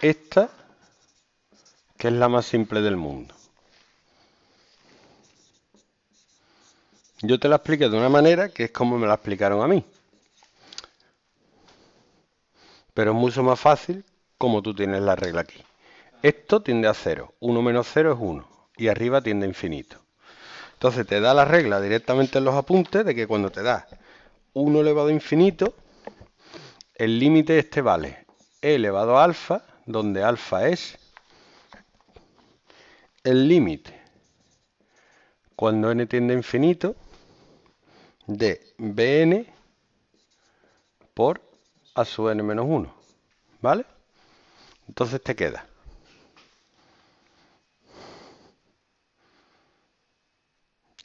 esta, que es la más simple del mundo. Yo te la expliqué de una manera que es como me la explicaron a mí. Pero es mucho más fácil como tú tienes la regla aquí. Esto tiende a 0. 1 menos 0 es 1. Y arriba tiende a infinito. Entonces te da la regla directamente en los apuntes de que cuando te da 1 elevado a infinito, el límite este vale e elevado a alfa donde alfa es el límite cuando n tiende a infinito de bn por a sub n menos 1, ¿vale? Entonces te queda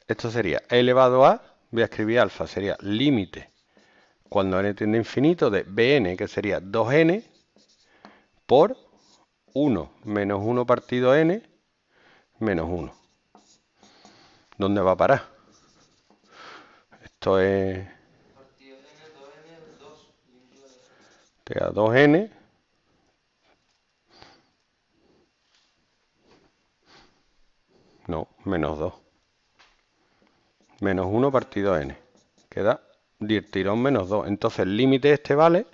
Esto sería elevado a, voy a escribir alfa, sería límite cuando n tiende a infinito de bn, que sería 2n por 1 menos 1 partido n menos 1. ¿Dónde va a parar? Esto es... 2n No, menos 2. Menos 1 partido n. Queda tirón menos 2. Entonces el límite este vale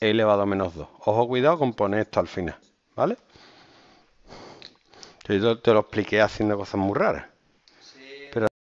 elevado a menos 2. Ojo, cuidado con poner esto al final, ¿vale? Yo te lo expliqué haciendo cosas muy raras.